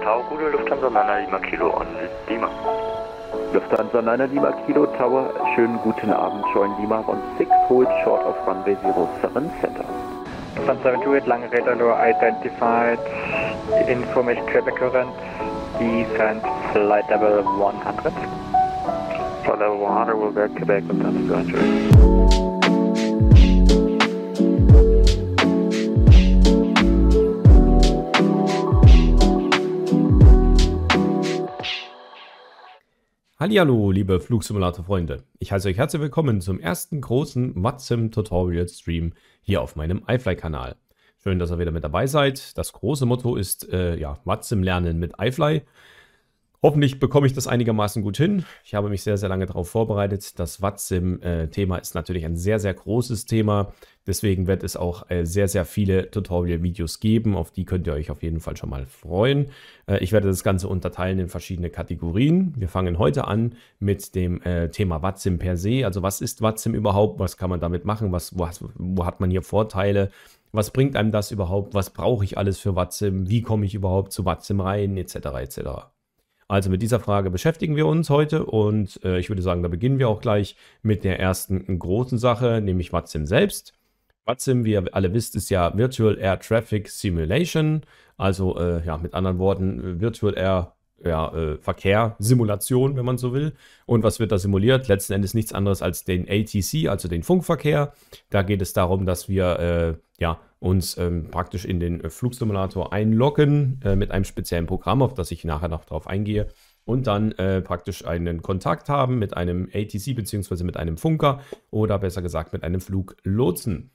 Tower gute Lufthansa Nana Lima Kilo on Lima. Lufthansa Nana Lima Kilo Tower, schönen guten Abend, join Lima on 6, hold short of runway 07 Center. Lufthansa Venturit, lange Räder, nur identified, information traffic current, descent flight level 100. Flight level 100 will back Quebec, Lufthansa Venturit. Hallihallo, liebe Flugsimulator-Freunde. Ich heiße euch herzlich willkommen zum ersten großen Matsim-Tutorial-Stream hier auf meinem iFly-Kanal. Schön, dass ihr wieder mit dabei seid. Das große Motto ist äh, ja, Matsim lernen mit iFly. Hoffentlich bekomme ich das einigermaßen gut hin. Ich habe mich sehr, sehr lange darauf vorbereitet. Das WATSIM-Thema äh, ist natürlich ein sehr, sehr großes Thema. Deswegen wird es auch äh, sehr, sehr viele Tutorial-Videos geben. Auf die könnt ihr euch auf jeden Fall schon mal freuen. Äh, ich werde das Ganze unterteilen in verschiedene Kategorien. Wir fangen heute an mit dem Thema WATSIM per se. Also was ist WATSIM überhaupt? Was kann man damit machen? Was, wo, hat, wo hat man hier Vorteile? was bringt einem das überhaupt, was brauche ich alles für WatSim, wie komme ich überhaupt zu WatSim rein, etc. etc. Also mit dieser Frage beschäftigen wir uns heute und äh, ich würde sagen, da beginnen wir auch gleich mit der ersten großen Sache, nämlich Watsim selbst. Watsim, wie ihr alle wisst, ist ja Virtual Air Traffic Simulation, also äh, ja, mit anderen Worten äh, Virtual Air ja, äh, Verkehr, wenn man so will. Und was wird da simuliert? Letzten Endes nichts anderes als den ATC, also den Funkverkehr. Da geht es darum, dass wir äh, ja, uns ähm, praktisch in den äh, Flugsimulator einloggen äh, mit einem speziellen Programm, auf das ich nachher noch drauf eingehe. Und dann äh, praktisch einen Kontakt haben mit einem ATC beziehungsweise mit einem Funker oder besser gesagt mit einem Fluglotsen.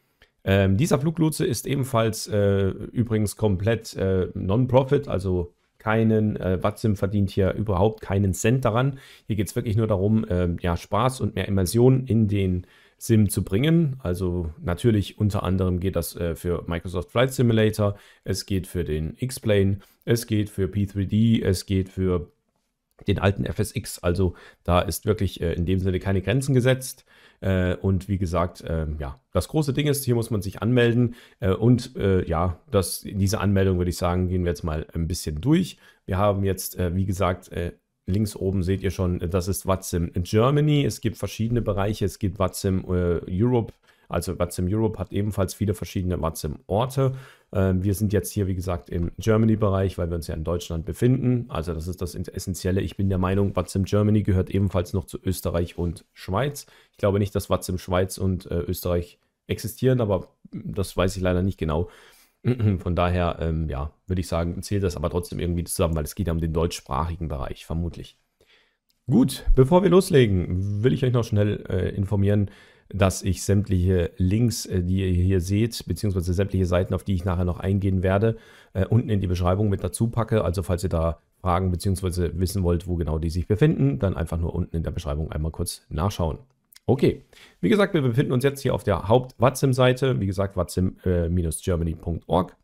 Ähm, dieser Fluglotse ist ebenfalls äh, übrigens komplett Non-Profit, also keinen, äh, Watzim verdient hier überhaupt keinen Cent daran. Hier geht es wirklich nur darum, äh, ja, Spaß und mehr Immersion in den Sim zu bringen. Also natürlich unter anderem geht das äh, für Microsoft Flight Simulator, es geht für den X-Plane, es geht für P3D, es geht für den alten FSX. Also da ist wirklich äh, in dem Sinne keine Grenzen gesetzt. Äh, und wie gesagt, äh, ja, das große Ding ist, hier muss man sich anmelden. Äh, und äh, ja, das, diese Anmeldung würde ich sagen, gehen wir jetzt mal ein bisschen durch. Wir haben jetzt, äh, wie gesagt, Links oben seht ihr schon, das ist Watsim Germany. Es gibt verschiedene Bereiche. Es gibt Watsim Europe, also Watsim Europe hat ebenfalls viele verschiedene Watsim-Orte. Ähm, wir sind jetzt hier, wie gesagt, im Germany-Bereich, weil wir uns ja in Deutschland befinden. Also das ist das Essentielle. Ich bin der Meinung, Watsim Germany gehört ebenfalls noch zu Österreich und Schweiz. Ich glaube nicht, dass Watsim Schweiz und äh, Österreich existieren, aber das weiß ich leider nicht genau. Von daher, ähm, ja, würde ich sagen, zählt das aber trotzdem irgendwie zusammen, weil es geht ja um den deutschsprachigen Bereich, vermutlich. Gut, bevor wir loslegen, will ich euch noch schnell äh, informieren, dass ich sämtliche Links, äh, die ihr hier seht, beziehungsweise sämtliche Seiten, auf die ich nachher noch eingehen werde, äh, unten in die Beschreibung mit dazu packe. Also falls ihr da Fragen beziehungsweise wissen wollt, wo genau die sich befinden, dann einfach nur unten in der Beschreibung einmal kurz nachschauen. Okay, wie gesagt, wir befinden uns jetzt hier auf der haupt watzim seite wie gesagt, watzim äh, germanyorg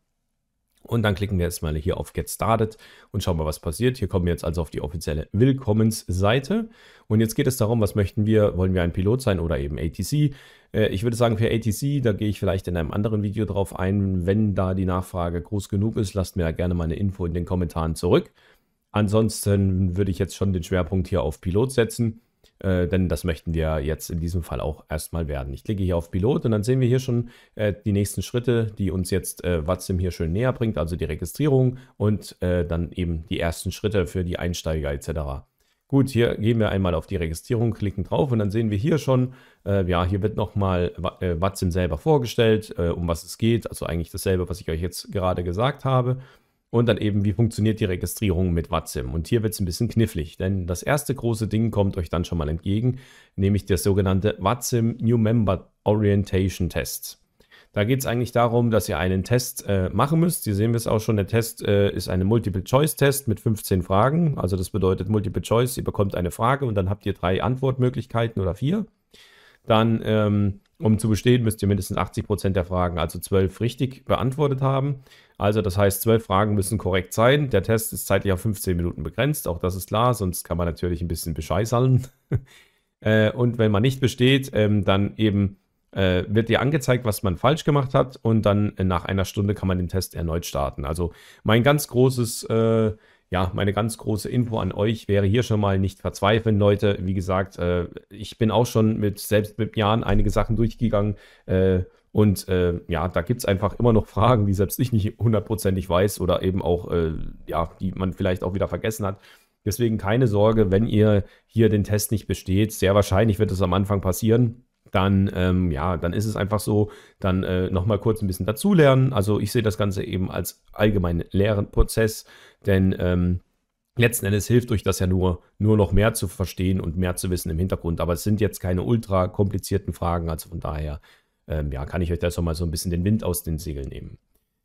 und dann klicken wir erstmal hier auf Get Started und schauen mal, was passiert. Hier kommen wir jetzt also auf die offizielle Willkommensseite. Und jetzt geht es darum, was möchten wir? Wollen wir ein Pilot sein oder eben ATC? Äh, ich würde sagen, für ATC, da gehe ich vielleicht in einem anderen Video drauf ein. Wenn da die Nachfrage groß genug ist, lasst mir da gerne meine Info in den Kommentaren zurück. Ansonsten würde ich jetzt schon den Schwerpunkt hier auf Pilot setzen. Äh, denn das möchten wir jetzt in diesem Fall auch erstmal werden. Ich klicke hier auf Pilot und dann sehen wir hier schon äh, die nächsten Schritte, die uns jetzt äh, Watsim hier schön näher bringt, also die Registrierung und äh, dann eben die ersten Schritte für die Einsteiger etc. Gut, hier gehen wir einmal auf die Registrierung, klicken drauf und dann sehen wir hier schon, äh, ja, hier wird nochmal äh, Watsim selber vorgestellt, äh, um was es geht. Also eigentlich dasselbe, was ich euch jetzt gerade gesagt habe. Und dann eben, wie funktioniert die Registrierung mit Watsim? Und hier wird es ein bisschen knifflig, denn das erste große Ding kommt euch dann schon mal entgegen, nämlich der sogenannte Watsim New Member Orientation Test. Da geht es eigentlich darum, dass ihr einen Test äh, machen müsst. Hier sehen wir es auch schon. Der Test äh, ist ein Multiple-Choice-Test mit 15 Fragen. Also das bedeutet Multiple-Choice, ihr bekommt eine Frage und dann habt ihr drei Antwortmöglichkeiten oder vier. Dann, ähm, um zu bestehen, müsst ihr mindestens 80% Prozent der Fragen, also 12, richtig beantwortet haben. Also das heißt, zwölf Fragen müssen korrekt sein. Der Test ist zeitlich auf 15 Minuten begrenzt, auch das ist klar, sonst kann man natürlich ein bisschen bescheißhallen. Äh, und wenn man nicht besteht, ähm, dann eben äh, wird dir angezeigt, was man falsch gemacht hat und dann äh, nach einer Stunde kann man den Test erneut starten. Also mein ganz großes, äh, ja, meine ganz große Info an euch wäre hier schon mal nicht verzweifeln, Leute. Wie gesagt, äh, ich bin auch schon mit selbst mit Jahren einige Sachen durchgegangen. Äh, und äh, ja, da gibt es einfach immer noch Fragen, die selbst ich nicht hundertprozentig weiß oder eben auch, äh, ja, die man vielleicht auch wieder vergessen hat. Deswegen keine Sorge, wenn ihr hier den Test nicht besteht, sehr wahrscheinlich wird es am Anfang passieren. Dann, ähm, ja, dann ist es einfach so, dann äh, nochmal kurz ein bisschen dazulernen. Also ich sehe das Ganze eben als allgemeinen Lernprozess, denn ähm, letzten Endes hilft euch das ja nur, nur noch mehr zu verstehen und mehr zu wissen im Hintergrund. Aber es sind jetzt keine ultra komplizierten Fragen, also von daher ähm, ja, kann ich euch da schon mal so ein bisschen den Wind aus den Segeln nehmen.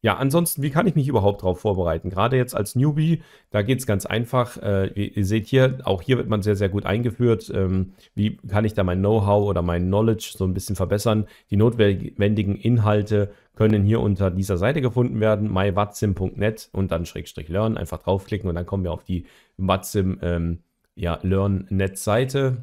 Ja, ansonsten, wie kann ich mich überhaupt darauf vorbereiten? Gerade jetzt als Newbie, da geht es ganz einfach. Äh, ihr seht hier, auch hier wird man sehr, sehr gut eingeführt. Ähm, wie kann ich da mein Know-how oder mein Knowledge so ein bisschen verbessern? Die notwendigen Inhalte können hier unter dieser Seite gefunden werden, mywatzim.net und dann Schrägstrich Learn. Einfach draufklicken und dann kommen wir auf die Watzim ähm, ja, Learn-Net-Seite.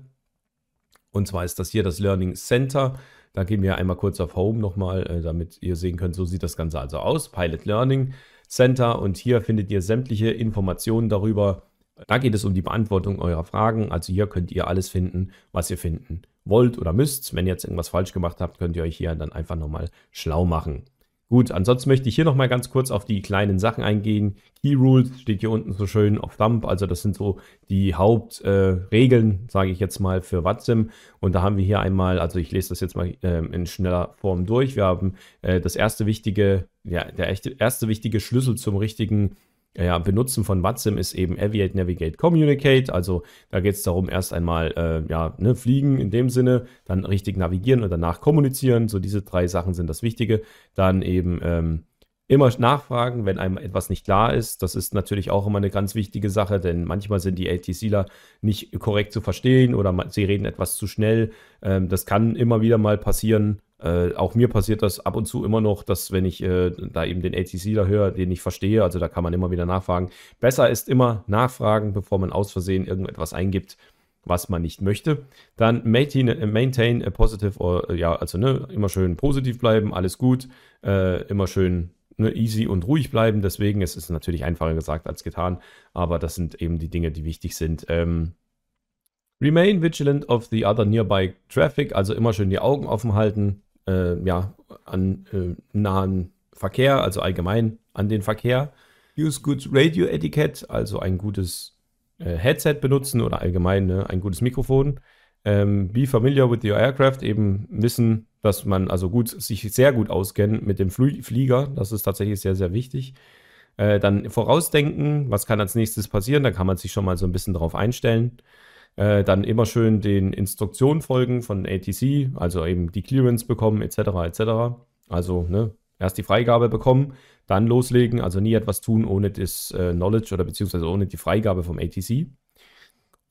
Und zwar ist das hier das Learning Center. Da gehen wir einmal kurz auf Home nochmal, äh, damit ihr sehen könnt, so sieht das Ganze also aus. Pilot Learning Center und hier findet ihr sämtliche Informationen darüber. Da geht es um die Beantwortung eurer Fragen. Also hier könnt ihr alles finden, was ihr finden wollt oder müsst. Wenn ihr jetzt irgendwas falsch gemacht habt, könnt ihr euch hier dann einfach nochmal schlau machen. Gut, ansonsten möchte ich hier nochmal ganz kurz auf die kleinen Sachen eingehen. Key Rules steht hier unten so schön auf Dump. Also das sind so die Hauptregeln, äh, sage ich jetzt mal, für WatSim. Und da haben wir hier einmal, also ich lese das jetzt mal äh, in schneller Form durch. Wir haben äh, das erste wichtige, ja, der erste wichtige Schlüssel zum richtigen ja, Benutzen von WATSIM ist eben Aviate, Navigate, Communicate. Also da geht es darum, erst einmal äh, ja, ne, fliegen in dem Sinne, dann richtig navigieren und danach kommunizieren. So diese drei Sachen sind das Wichtige. Dann eben ähm, Immer nachfragen, wenn einem etwas nicht klar ist. Das ist natürlich auch immer eine ganz wichtige Sache, denn manchmal sind die LTCler nicht korrekt zu verstehen oder sie reden etwas zu schnell. Ähm, das kann immer wieder mal passieren. Äh, auch mir passiert das ab und zu immer noch, dass wenn ich äh, da eben den ATC da höre, den ich verstehe, also da kann man immer wieder nachfragen. Besser ist immer nachfragen, bevor man aus Versehen irgendetwas eingibt, was man nicht möchte. Dann maintain, äh, maintain a positive, or, äh, ja, also ne, immer schön positiv bleiben, alles gut, äh, immer schön ne, easy und ruhig bleiben. Deswegen, es ist natürlich einfacher gesagt als getan, aber das sind eben die Dinge, die wichtig sind. Ähm, remain vigilant of the other nearby traffic, also immer schön die Augen offen halten, äh, ja, an äh, nahen Verkehr, also allgemein an den Verkehr. Use good radio etiquette, also ein gutes äh, Headset benutzen oder allgemein ne, ein gutes Mikrofon. Ähm, be familiar with your aircraft, eben wissen, dass man also gut sich sehr gut auskennt mit dem Fl Flieger. Das ist tatsächlich sehr, sehr wichtig. Äh, dann vorausdenken, was kann als nächstes passieren, da kann man sich schon mal so ein bisschen drauf einstellen. Äh, dann immer schön den Instruktionen folgen von ATC, also eben die Clearance bekommen, etc. etc. Also ne, erst die Freigabe bekommen, dann loslegen, also nie etwas tun ohne das äh, Knowledge oder beziehungsweise ohne die Freigabe vom ATC.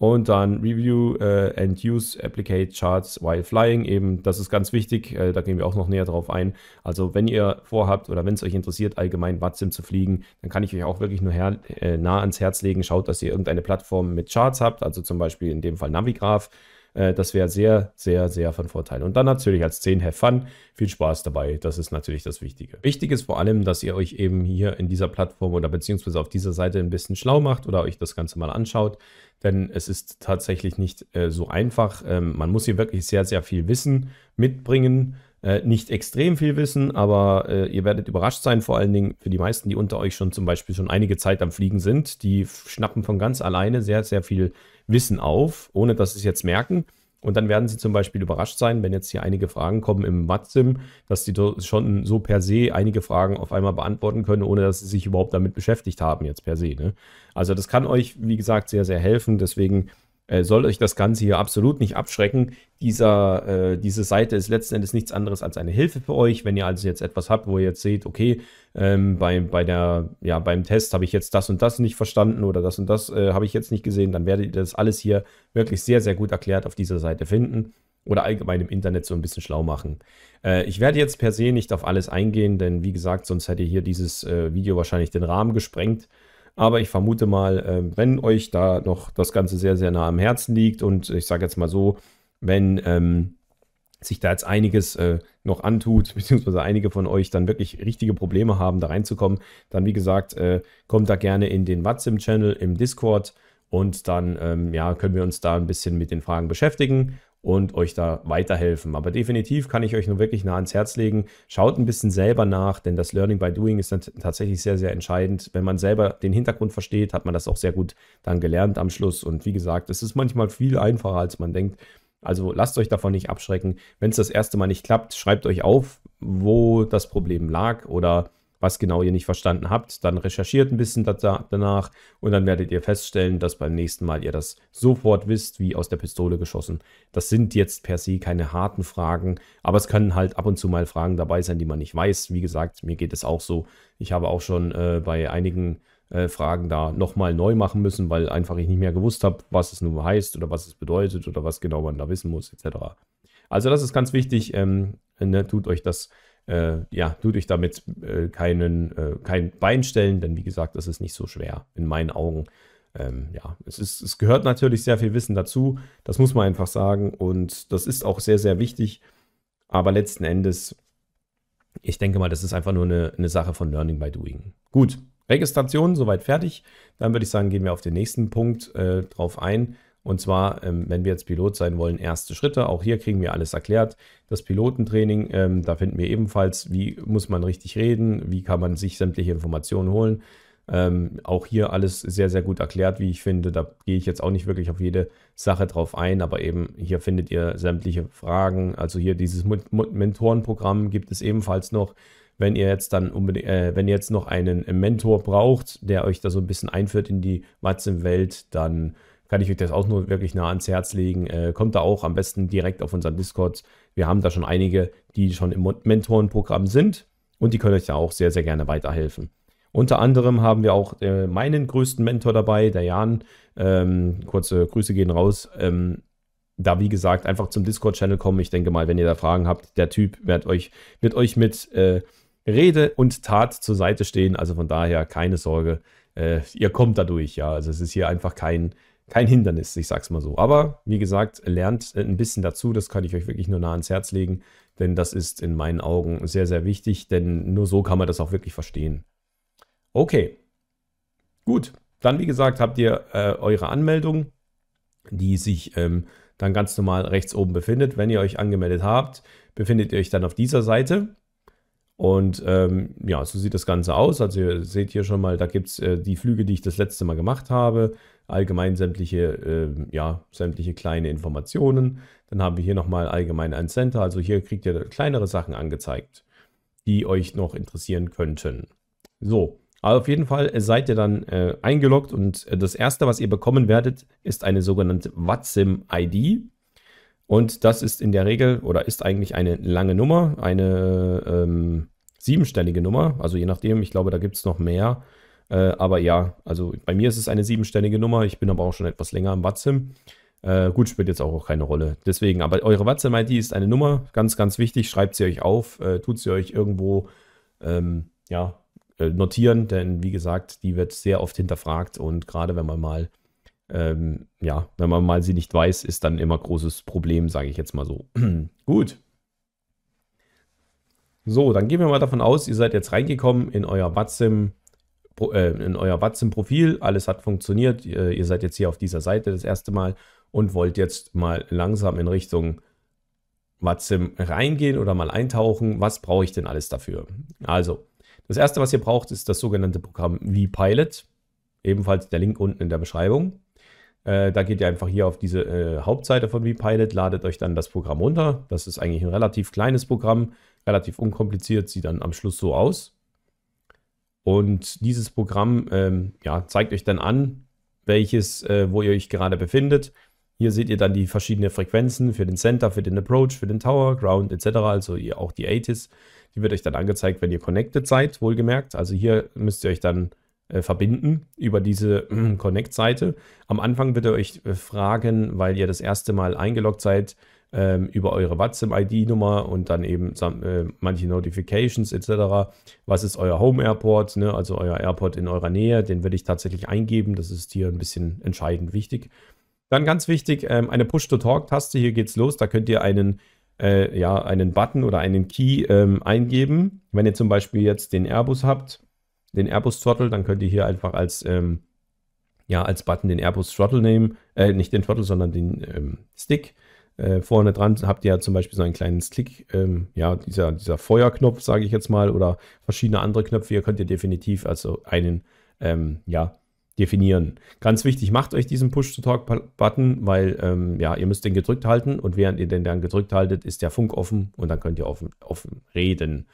Und dann Review äh, and Use Applicate Charts while Flying. Eben, das ist ganz wichtig. Äh, da gehen wir auch noch näher drauf ein. Also, wenn ihr vorhabt oder wenn es euch interessiert, allgemein Watsim zu fliegen, dann kann ich euch auch wirklich nur her, äh, nah ans Herz legen. Schaut, dass ihr irgendeine Plattform mit Charts habt. Also zum Beispiel in dem Fall Navigraph. Äh, das wäre sehr, sehr, sehr von Vorteil. Und dann natürlich als 10 Have Fun. Viel Spaß dabei. Das ist natürlich das Wichtige. Wichtig ist vor allem, dass ihr euch eben hier in dieser Plattform oder beziehungsweise auf dieser Seite ein bisschen schlau macht oder euch das Ganze mal anschaut. Denn es ist tatsächlich nicht äh, so einfach. Ähm, man muss hier wirklich sehr, sehr viel Wissen mitbringen. Äh, nicht extrem viel wissen, aber äh, ihr werdet überrascht sein, vor allen Dingen für die meisten, die unter euch schon zum Beispiel schon einige Zeit am Fliegen sind. Die schnappen von ganz alleine sehr, sehr viel Wissen auf, ohne dass sie es jetzt merken. Und dann werden sie zum Beispiel überrascht sein, wenn jetzt hier einige Fragen kommen im Matsim, dass die schon so per se einige Fragen auf einmal beantworten können, ohne dass sie sich überhaupt damit beschäftigt haben, jetzt per se. Ne? Also das kann euch, wie gesagt, sehr, sehr helfen. Deswegen äh, soll euch das Ganze hier absolut nicht abschrecken. Dieser, äh, diese Seite ist letzten Endes nichts anderes als eine Hilfe für euch. Wenn ihr also jetzt etwas habt, wo ihr jetzt seht, okay, ähm, bei, bei der, ja, beim Test habe ich jetzt das und das nicht verstanden oder das und das äh, habe ich jetzt nicht gesehen, dann werdet ihr das alles hier wirklich sehr, sehr gut erklärt auf dieser Seite finden oder allgemein im Internet so ein bisschen schlau machen. Äh, ich werde jetzt per se nicht auf alles eingehen, denn wie gesagt, sonst hätte hier dieses äh, Video wahrscheinlich den Rahmen gesprengt. Aber ich vermute mal, ähm, wenn euch da noch das Ganze sehr, sehr nah am Herzen liegt und ich sage jetzt mal so, wenn ähm, sich da jetzt einiges äh, noch antut, beziehungsweise einige von euch dann wirklich richtige Probleme haben, da reinzukommen, dann wie gesagt, äh, kommt da gerne in den WhatsApp-Channel im Discord und dann ähm, ja, können wir uns da ein bisschen mit den Fragen beschäftigen und euch da weiterhelfen. Aber definitiv kann ich euch nur wirklich nah ans Herz legen. Schaut ein bisschen selber nach, denn das Learning by Doing ist dann tatsächlich sehr, sehr entscheidend. Wenn man selber den Hintergrund versteht, hat man das auch sehr gut dann gelernt am Schluss. Und wie gesagt, es ist manchmal viel einfacher, als man denkt. Also lasst euch davon nicht abschrecken. Wenn es das erste Mal nicht klappt, schreibt euch auf, wo das Problem lag oder was genau ihr nicht verstanden habt. Dann recherchiert ein bisschen danach und dann werdet ihr feststellen, dass beim nächsten Mal ihr das sofort wisst, wie aus der Pistole geschossen. Das sind jetzt per se keine harten Fragen, aber es können halt ab und zu mal Fragen dabei sein, die man nicht weiß. Wie gesagt, mir geht es auch so. Ich habe auch schon äh, bei einigen äh, Fragen da nochmal neu machen müssen, weil einfach ich nicht mehr gewusst habe, was es nun heißt oder was es bedeutet oder was genau man da wissen muss, etc. Also das ist ganz wichtig. Ähm, ne, tut euch das äh, ja, du dich damit äh, keinen, äh, kein Bein stellen, denn wie gesagt, das ist nicht so schwer in meinen Augen. Ähm, ja, es, ist, es gehört natürlich sehr viel Wissen dazu, das muss man einfach sagen und das ist auch sehr, sehr wichtig. Aber letzten Endes, ich denke mal, das ist einfach nur eine, eine Sache von Learning by Doing. Gut, Registration soweit fertig. Dann würde ich sagen, gehen wir auf den nächsten Punkt äh, drauf ein. Und zwar, ähm, wenn wir jetzt Pilot sein wollen, erste Schritte. Auch hier kriegen wir alles erklärt. Das Pilotentraining, ähm, da finden wir ebenfalls, wie muss man richtig reden, wie kann man sich sämtliche Informationen holen. Ähm, auch hier alles sehr, sehr gut erklärt, wie ich finde. Da gehe ich jetzt auch nicht wirklich auf jede Sache drauf ein, aber eben hier findet ihr sämtliche Fragen. Also hier dieses Mentorenprogramm gibt es ebenfalls noch. Wenn ihr jetzt dann unbedingt, äh, wenn ihr jetzt noch einen Mentor braucht, der euch da so ein bisschen einführt in die Watson-Welt, dann kann ich euch das auch nur wirklich nah ans Herz legen. Äh, kommt da auch am besten direkt auf unseren Discord. Wir haben da schon einige, die schon im Mentorenprogramm sind und die können euch da auch sehr, sehr gerne weiterhelfen. Unter anderem haben wir auch äh, meinen größten Mentor dabei, der Jan. Ähm, kurze Grüße gehen raus. Ähm, da, wie gesagt, einfach zum Discord-Channel kommen. Ich denke mal, wenn ihr da Fragen habt, der Typ wird euch, wird euch mit äh, Rede und Tat zur Seite stehen. Also von daher keine Sorge. Äh, ihr kommt dadurch, ja. Also es ist hier einfach kein, kein Hindernis, ich sag's mal so. Aber wie gesagt, lernt äh, ein bisschen dazu, das kann ich euch wirklich nur nah ans Herz legen, denn das ist in meinen Augen sehr, sehr wichtig, denn nur so kann man das auch wirklich verstehen. Okay, gut. Dann, wie gesagt, habt ihr äh, eure Anmeldung, die sich ähm, dann ganz normal rechts oben befindet. Wenn ihr euch angemeldet habt, befindet ihr euch dann auf dieser Seite. Und ähm, ja, so sieht das Ganze aus. Also ihr seht hier schon mal, da gibt es äh, die Flüge, die ich das letzte Mal gemacht habe allgemein sämtliche, äh, ja, sämtliche kleine Informationen. Dann haben wir hier nochmal allgemein ein Center. Also hier kriegt ihr kleinere Sachen angezeigt, die euch noch interessieren könnten. So, aber auf jeden Fall äh, seid ihr dann äh, eingeloggt und äh, das erste, was ihr bekommen werdet, ist eine sogenannte WATSIM-ID. Und das ist in der Regel oder ist eigentlich eine lange Nummer, eine ähm, siebenstellige Nummer. Also je nachdem, ich glaube, da gibt es noch mehr. Äh, aber ja, also bei mir ist es eine siebenstellige Nummer. Ich bin aber auch schon etwas länger im Watsim. Äh, gut, spielt jetzt auch keine Rolle. Deswegen, aber eure Watsim-ID ist eine Nummer, ganz, ganz wichtig. Schreibt sie euch auf, äh, tut sie euch irgendwo ähm, ja, äh, notieren, denn wie gesagt, die wird sehr oft hinterfragt und gerade wenn man mal ähm, ja, wenn man mal sie nicht weiß, ist dann immer großes Problem, sage ich jetzt mal so. Gut. So, dann gehen wir mal davon aus, ihr seid jetzt reingekommen in euer Watzim-ID. Äh, in euer Watson-Profil. Alles hat funktioniert. Ihr, seid jetzt hier auf dieser Seite das erste Mal und wollt jetzt mal langsam in Richtung Watsim reingehen oder mal eintauchen. Was brauche ich denn alles dafür? Also, das erste, was ihr braucht, ist das sogenannte Programm vPilot. Ebenfalls der Link unten in der Beschreibung. Äh, da geht ihr einfach hier auf diese äh, Hauptseite von vPilot, ladet euch dann das Programm runter. Das ist eigentlich ein relativ kleines Programm, relativ unkompliziert, sieht dann am Schluss so aus. Und dieses Programm ähm, ja, zeigt euch dann an, welches, äh, wo ihr euch gerade befindet. Hier seht ihr dann die verschiedenen Frequenzen für den Center, für den Approach, für den Tower, Ground etc. Also ihr, auch die ATIS. Die wird euch dann angezeigt, wenn ihr connected seid, wohlgemerkt. Also hier müsst ihr euch dann äh, verbinden über diese äh, Connect-Seite. Am Anfang wird er euch äh, fragen, weil ihr das erste Mal eingeloggt seid, ähm, über eure WhatsApp-ID-Nummer und dann eben äh, manche Notifications etc. Was ist euer Home Airport, ne? also euer Airport in eurer Nähe, den würde ich tatsächlich eingeben. Das ist hier ein bisschen entscheidend wichtig. Dann ganz wichtig, ähm, eine Push-to-Talk-Taste, hier geht's los. Da könnt ihr einen äh, ja, einen Button oder einen Key ähm, eingeben. Wenn ihr zum Beispiel jetzt den Airbus habt, den Airbus Throttle, dann könnt ihr hier einfach als, ähm, ja, als Button den Airbus Throttle nehmen, äh, nicht den Throttle, sondern den ähm, Stick äh, vorne dran habt ihr ja zum Beispiel so ein kleines Klick, ähm, ja, dieser, dieser Feuerknopf, sage ich jetzt mal, oder verschiedene andere Knöpfe. Ihr könnt ihr definitiv also einen, ähm, ja, definieren. Ganz wichtig, macht euch diesen Push-to-Talk-Button, weil, ähm, ja, ihr müsst den gedrückt halten und während ihr den dann gedrückt haltet, ist der Funk offen und dann könnt ihr offen, offen reden.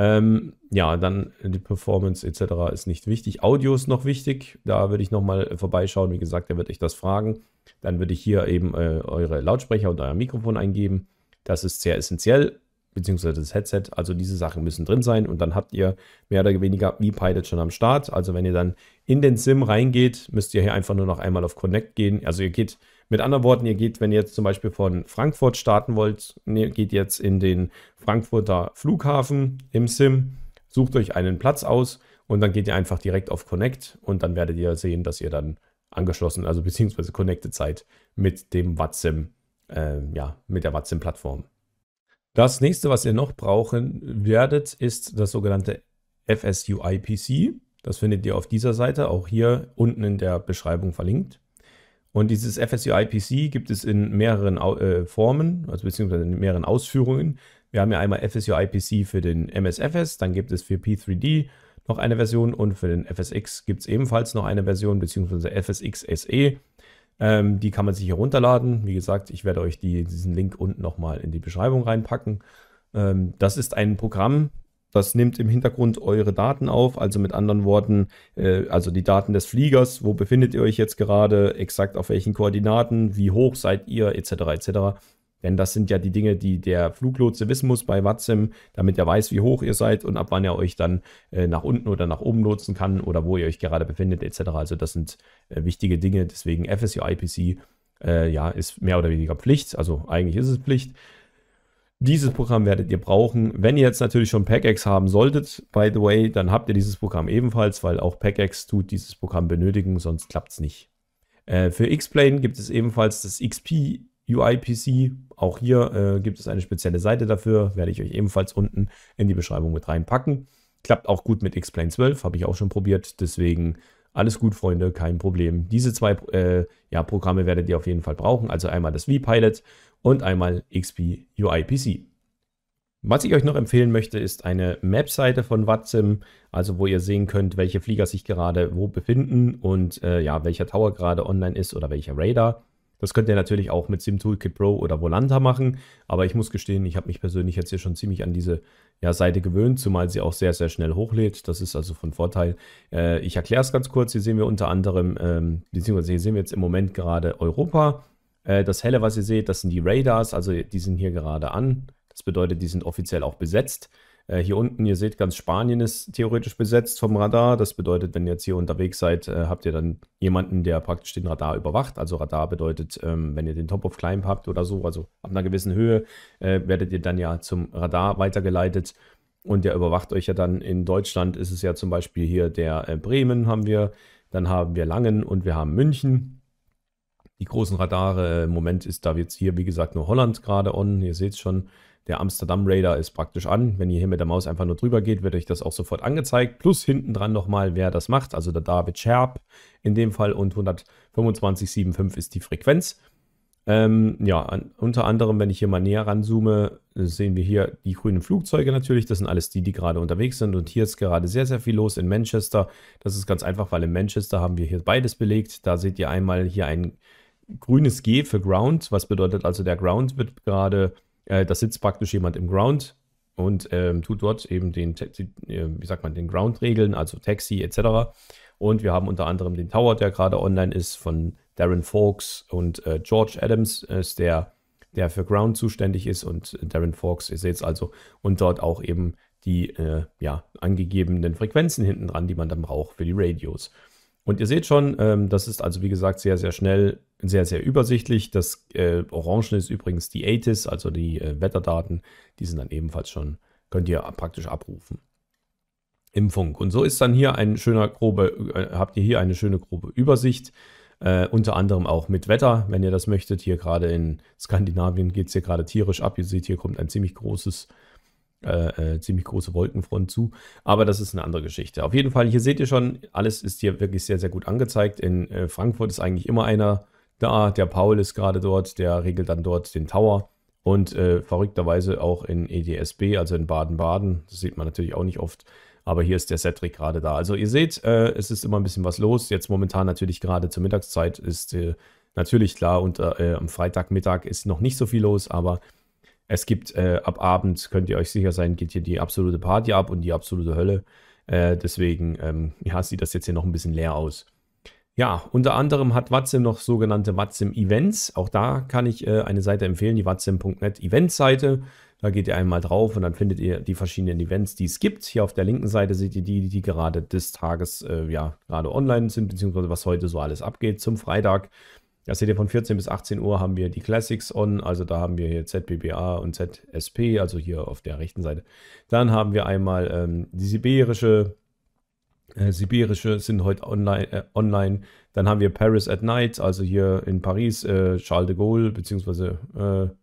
Ähm, ja, dann die Performance etc. ist nicht wichtig. Audio ist noch wichtig. Da würde ich nochmal vorbeischauen. Wie gesagt, er wird euch das fragen. Dann würde ich hier eben äh, eure Lautsprecher und euer Mikrofon eingeben. Das ist sehr essentiell, beziehungsweise das Headset. Also diese Sachen müssen drin sein und dann habt ihr mehr oder weniger Pilot schon am Start. Also wenn ihr dann in den Sim reingeht, müsst ihr hier einfach nur noch einmal auf Connect gehen. Also ihr geht mit anderen Worten, ihr geht, wenn ihr jetzt zum Beispiel von Frankfurt starten wollt, geht jetzt in den Frankfurter Flughafen im Sim, sucht euch einen Platz aus und dann geht ihr einfach direkt auf Connect und dann werdet ihr sehen, dass ihr dann angeschlossen, also beziehungsweise connected seid mit dem WatSim, äh, ja, mit der WatSim-Plattform. Das nächste, was ihr noch brauchen werdet, ist das sogenannte FSUIPC. Das findet ihr auf dieser Seite, auch hier unten in der Beschreibung verlinkt. Und dieses FSUI-PC gibt es in mehreren äh, Formen, also beziehungsweise in mehreren Ausführungen. Wir haben ja einmal FSUI-PC für den MSFS, dann gibt es für P3D noch eine Version und für den FSX gibt es ebenfalls noch eine Version, beziehungsweise FSX SE. Ähm, die kann man sich hier runterladen. Wie gesagt, ich werde euch die, diesen Link unten nochmal in die Beschreibung reinpacken. Ähm, das ist ein Programm, das nimmt im Hintergrund eure Daten auf, also mit anderen Worten, äh, also die Daten des Fliegers, wo befindet ihr euch jetzt gerade, exakt auf welchen Koordinaten, wie hoch seid ihr, etc. etc. Denn das sind ja die Dinge, die der Fluglotse wissen muss bei Watsim, damit er weiß, wie hoch ihr seid und ab wann er euch dann äh, nach unten oder nach oben lotsen kann oder wo ihr euch gerade befindet, etc. Also das sind äh, wichtige Dinge, deswegen FSU IPC äh, ja, ist mehr oder weniger Pflicht, also eigentlich ist es Pflicht. Dieses Programm werdet ihr brauchen. Wenn ihr jetzt natürlich schon PackX haben solltet, by the way, dann habt ihr dieses Programm ebenfalls, weil auch PackX tut dieses Programm benötigen, sonst klappt es nicht. Äh, für X-Plane gibt es ebenfalls das XP UIPC. Auch hier äh, gibt es eine spezielle Seite dafür, werde ich euch ebenfalls unten in die Beschreibung mit reinpacken. Klappt auch gut mit X-Plane 12, habe ich auch schon probiert, deswegen alles gut, Freunde, kein Problem. Diese zwei äh, ja, Programme werdet ihr auf jeden Fall brauchen. Also einmal das V-Pilot und einmal XP UIPC. Was ich euch noch empfehlen möchte, ist eine Map-Seite von Watsim, also wo ihr sehen könnt, welche Flieger sich gerade wo befinden und äh, ja, welcher Tower gerade online ist oder welcher Radar. Das könnt ihr natürlich auch mit SimToolKit Pro oder Volanta machen, aber ich muss gestehen, ich habe mich persönlich jetzt hier schon ziemlich an diese ja, Seite gewöhnt, zumal sie auch sehr, sehr schnell hochlädt. Das ist also von Vorteil. Äh, ich erkläre es ganz kurz. Hier sehen wir unter anderem, ähm, beziehungsweise hier sehen wir jetzt im Moment gerade Europa. Äh, das helle, was ihr seht, das sind die Radars, also die sind hier gerade an. Das bedeutet, die sind offiziell auch besetzt. Äh, hier unten, ihr seht, ganz Spanien ist theoretisch besetzt vom Radar. Das bedeutet, wenn ihr jetzt hier unterwegs seid, äh, habt ihr dann jemanden, der praktisch den Radar überwacht. Also Radar bedeutet, ähm, wenn ihr den Top of Climb habt oder so, also ab einer gewissen Höhe, äh, werdet ihr dann ja zum Radar weitergeleitet. Und der überwacht euch ja dann. In Deutschland ist es ja zum Beispiel hier der Bremen haben wir, dann haben wir Langen und wir haben München die großen Radare. Im Moment ist da jetzt hier, wie gesagt, nur Holland gerade on. Ihr seht es schon. Der Amsterdam Radar ist praktisch an. Wenn ihr hier mit der Maus einfach nur drüber geht, wird euch das auch sofort angezeigt. Plus hinten dran nochmal, wer das macht. Also der David Scherb in dem Fall und 125,75 ist die Frequenz. Ähm, ja, an, unter anderem, wenn ich hier mal näher ranzoome, sehen wir hier die grünen Flugzeuge natürlich. Das sind alles die, die gerade unterwegs sind. Und hier ist gerade sehr, sehr viel los in Manchester. Das ist ganz einfach, weil in Manchester haben wir hier beides belegt. Da seht ihr einmal hier ein grünes G für Ground. Was bedeutet also, der Ground wird gerade äh, da sitzt praktisch jemand im Ground und ähm, tut dort eben den, äh, wie sagt man, den Ground-Regeln, also Taxi etc. Und wir haben unter anderem den Tower, der gerade online ist, von Darren Fawkes und äh, George Adams äh, ist der, der für Ground zuständig ist. Und äh, Darren Fawkes, ihr seht es also, und dort auch eben die äh, ja, angegebenen Frequenzen hinten dran, die man dann braucht für die Radios. Und ihr seht schon, ähm, das ist also wie gesagt sehr, sehr schnell, sehr, sehr übersichtlich. Das äh, Orange ist übrigens die ATIS, also die äh, Wetterdaten. Die sind dann ebenfalls schon, könnt ihr praktisch abrufen im Funk. Und so ist dann hier ein schöner grobe, äh, habt ihr hier eine schöne grobe Übersicht. Äh, unter anderem auch mit Wetter, wenn ihr das möchtet. Hier gerade in Skandinavien geht es hier gerade tierisch ab. Ihr seht, hier kommt ein ziemlich großes äh, äh, äh, ziemlich große Wolkenfront zu. Aber das ist eine andere Geschichte. Auf jeden Fall, hier seht ihr schon, alles ist hier wirklich sehr, sehr gut angezeigt. In äh, Frankfurt ist eigentlich immer einer da. Der Paul ist gerade dort, der regelt dann dort den Tower. Und äh, verrückterweise auch in EDSB, also in Baden-Baden. Das sieht man natürlich auch nicht oft. Aber hier ist der Cedric gerade da. Also ihr seht, äh, es ist immer ein bisschen was los. Jetzt momentan natürlich gerade zur Mittagszeit ist natürlich klar, und am Freitagmittag ist noch nicht so viel los, aber es gibt äh, ab Abend, könnt ihr euch sicher sein, geht hier die absolute Party ab und die absolute Hölle. Äh, deswegen ähm, ja, sieht das jetzt hier noch ein bisschen leer aus. Ja, unter anderem hat Watsim noch sogenannte Watsim Events. Auch da kann ich äh, eine Seite empfehlen, die watsim.net Events Seite. Da geht ihr einmal drauf und dann findet ihr die verschiedenen Events, die es gibt. Hier auf der linken Seite seht ihr die, die gerade des Tages, äh, ja, gerade online sind, beziehungsweise was heute so alles abgeht zum Freitag. Da seht ihr, von 14 bis 18 Uhr haben wir die Classics on, also da haben wir hier ZBBA und ZSP, also hier auf der rechten Seite. Dann haben wir einmal ähm, die sibirische, äh, sibirische sind heute online, äh, online. Dann haben wir Paris at Night, also hier in Paris, äh, Charles de Gaulle, beziehungsweise, äh,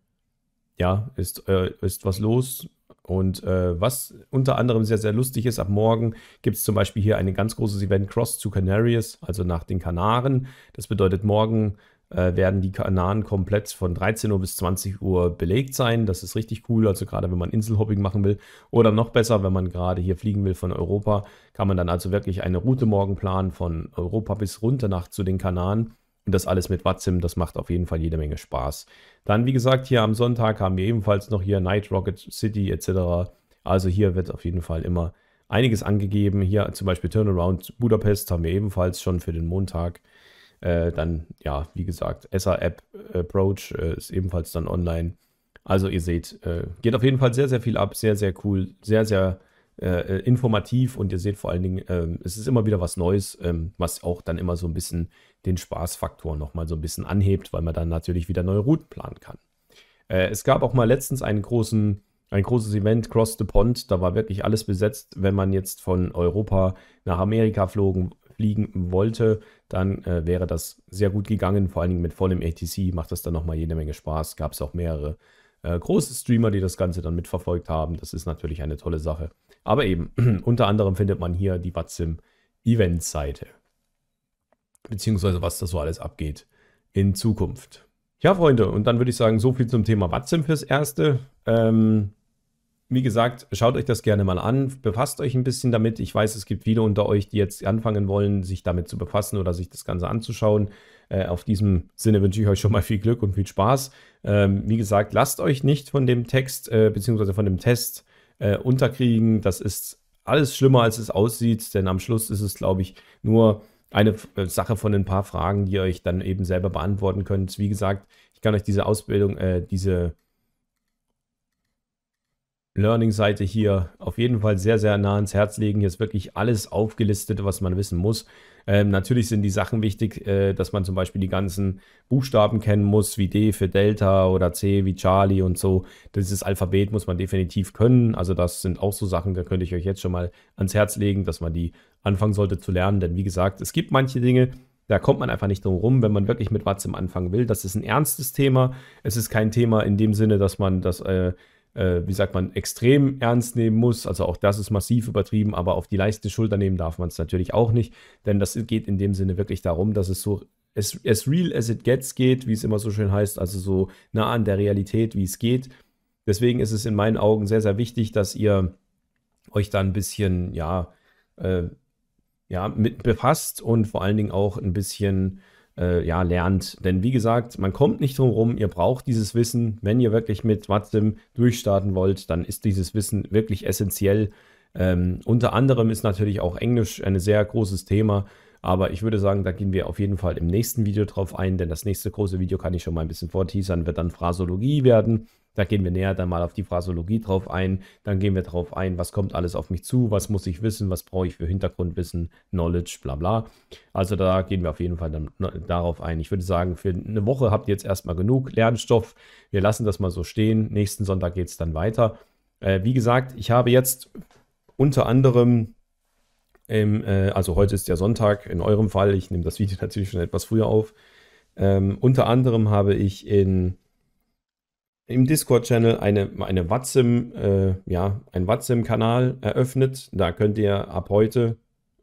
ja, ist, äh, ist was los, und äh, was unter anderem sehr, sehr lustig ist, ab morgen gibt es zum Beispiel hier ein ganz großes Event Cross zu Canaries, also nach den Kanaren. Das bedeutet, morgen äh, werden die Kanaren komplett von 13 Uhr bis 20 Uhr belegt sein. Das ist richtig cool, also gerade wenn man Inselhopping machen will. Oder noch besser, wenn man gerade hier fliegen will von Europa, kann man dann also wirklich eine Route morgen planen von Europa bis runter nach zu den Kanaren. Und das alles mit Watzim, das macht auf jeden Fall jede Menge Spaß. Dann, wie gesagt, hier am Sonntag haben wir ebenfalls noch hier Night Rocket City etc. Also hier wird auf jeden Fall immer einiges angegeben. Hier zum Beispiel Turnaround Budapest haben wir ebenfalls schon für den Montag. Äh, dann, ja, wie gesagt, SR App Approach äh, ist ebenfalls dann online. Also ihr seht, äh, geht auf jeden Fall sehr, sehr viel ab. Sehr, sehr cool. Sehr, sehr äh, äh, informativ und ihr seht vor allen Dingen, ähm, es ist immer wieder was Neues, ähm, was auch dann immer so ein bisschen den Spaßfaktor nochmal so ein bisschen anhebt, weil man dann natürlich wieder neue Routen planen kann. Äh, es gab auch mal letztens einen großen, ein großes Event, Cross the Pond, da war wirklich alles besetzt. Wenn man jetzt von Europa nach Amerika flogen, fliegen wollte, dann äh, wäre das sehr gut gegangen, vor allen Dingen mit vollem ATC macht das dann nochmal jede Menge Spaß, gab es auch mehrere äh, große Streamer, die das Ganze dann mitverfolgt haben. Das ist natürlich eine tolle Sache. Aber eben, unter anderem findet man hier die Watsim Event-Seite. Beziehungsweise was da so alles abgeht in Zukunft. Ja, Freunde, und dann würde ich sagen, so viel zum Thema Watsim fürs Erste. Ähm, wie gesagt, schaut euch das gerne mal an, befasst euch ein bisschen damit. Ich weiß, es gibt viele unter euch, die jetzt anfangen wollen, sich damit zu befassen oder sich das Ganze anzuschauen. Äh, auf diesem Sinne wünsche ich euch schon mal viel Glück und viel Spaß. Ähm, wie gesagt, lasst euch nicht von dem Text äh, bzw. von dem Test äh, unterkriegen. Das ist alles schlimmer, als es aussieht, denn am Schluss ist es, glaube ich, nur eine äh, Sache von ein paar Fragen, die ihr euch dann eben selber beantworten könnt. Wie gesagt, ich kann euch diese Ausbildung, äh, diese Learning-Seite hier auf jeden Fall sehr, sehr nah ans Herz legen. Hier ist wirklich alles aufgelistet, was man wissen muss. Ähm, natürlich sind die Sachen wichtig, äh, dass man zum Beispiel die ganzen Buchstaben kennen muss, wie D für Delta oder C wie Charlie und so. Dieses Alphabet muss man definitiv können. Also das sind auch so Sachen, da könnte ich euch jetzt schon mal ans Herz legen, dass man die anfangen sollte zu lernen. Denn wie gesagt, es gibt manche Dinge, da kommt man einfach nicht drum rum, wenn man wirklich mit Watzim anfangen will. Das ist ein ernstes Thema. Es ist kein Thema in dem Sinne, dass man das... Äh, äh, wie sagt man, extrem ernst nehmen muss. Also auch das ist massiv übertrieben, aber auf die leichte Schulter nehmen darf man es natürlich auch nicht, denn das geht in dem Sinne wirklich darum, dass es so as, as real as it gets geht, wie es immer so schön heißt, also so nah an der Realität, wie es geht. Deswegen ist es in meinen Augen sehr, sehr wichtig, dass ihr euch da ein bisschen, ja, äh, ja, mit befasst und vor allen Dingen auch ein bisschen äh, ja, lernt. Denn wie gesagt, man kommt nicht drum rum, ihr braucht dieses Wissen. Wenn ihr wirklich mit WatSim durchstarten wollt, dann ist dieses Wissen wirklich essentiell. Ähm, unter anderem ist natürlich auch Englisch ein sehr großes Thema. Aber ich würde sagen, da gehen wir auf jeden Fall im nächsten Video drauf ein, denn das nächste große Video kann ich schon mal ein bisschen vorteasern, wird dann Phrasologie werden. Da gehen wir näher dann mal auf die Phrasologie drauf ein. Dann gehen wir drauf ein, was kommt alles auf mich zu, was muss ich wissen, was brauche ich für Hintergrundwissen, Knowledge, bla bla. Also da gehen wir auf jeden Fall dann ne, darauf ein. Ich würde sagen, für eine Woche habt ihr jetzt erstmal genug Lernstoff. Wir lassen das mal so stehen. Nächsten Sonntag geht es dann weiter. Äh, wie gesagt, ich habe jetzt unter anderem ähm, äh, also heute ist ja Sonntag in eurem Fall. Ich nehme das Video natürlich schon etwas früher auf. Ähm, unter anderem habe ich in im Discord-Channel eine, eine WhatsApp, äh, ja, ein WhatsApp-Kanal eröffnet. Da könnt ihr ab heute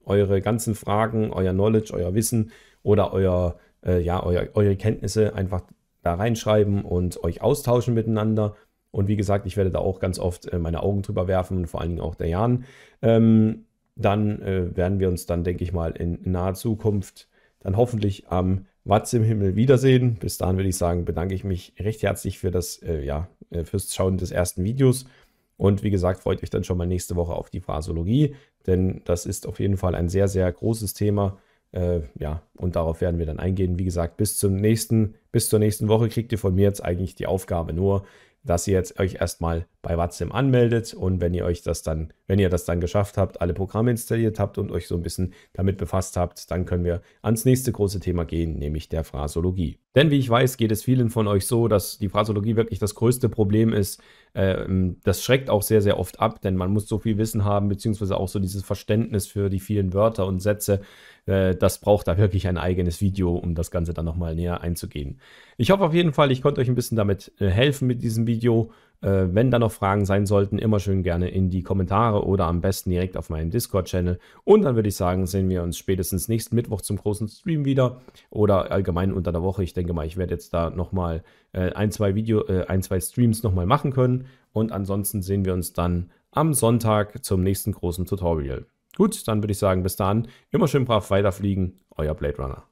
eure ganzen Fragen, euer Knowledge, euer Wissen oder euer, äh, ja, euer, eure Kenntnisse einfach da reinschreiben und euch austauschen miteinander. Und wie gesagt, ich werde da auch ganz oft äh, meine Augen drüber werfen und vor allen Dingen auch der Jan. Ähm, dann äh, werden wir uns dann, denke ich mal, in naher Zukunft dann hoffentlich am Watz im Himmel wiedersehen. Bis dahin würde ich sagen, bedanke ich mich recht herzlich für das, äh, ja, äh, fürs Schauen des ersten Videos. Und wie gesagt, freut euch dann schon mal nächste Woche auf die Phrasologie, denn das ist auf jeden Fall ein sehr, sehr großes Thema. Äh, ja, und darauf werden wir dann eingehen. Wie gesagt, bis zum nächsten, bis zur nächsten Woche kriegt ihr von mir jetzt eigentlich die Aufgabe nur, dass ihr jetzt euch erstmal bei WhatsApp anmeldet und wenn ihr euch das dann, wenn ihr das dann geschafft habt, alle Programme installiert habt und euch so ein bisschen damit befasst habt, dann können wir ans nächste große Thema gehen, nämlich der Phrasologie. Denn wie ich weiß, geht es vielen von euch so, dass die Phrasologie wirklich das größte Problem ist. Ähm, das schreckt auch sehr, sehr oft ab, denn man muss so viel Wissen haben, beziehungsweise auch so dieses Verständnis für die vielen Wörter und Sätze. Äh, das braucht da wirklich ein eigenes Video, um das Ganze dann nochmal näher einzugehen. Ich hoffe auf jeden Fall, ich konnte euch ein bisschen damit äh, helfen mit diesem Video. Äh, wenn da noch Fragen sein sollten, immer schön gerne in die Kommentare oder am besten direkt auf meinem Discord-Channel. Und dann würde ich sagen, sehen wir uns spätestens nächsten Mittwoch zum großen Stream wieder oder allgemein unter der Woche. Ich denke mal, ich werde jetzt da nochmal äh, ein, zwei Video, äh, ein, zwei Streams nochmal machen können. Und ansonsten sehen wir uns dann am Sonntag zum nächsten großen Tutorial. Gut, dann würde ich sagen, bis dann. immer schön brav weiterfliegen, euer Blade Runner.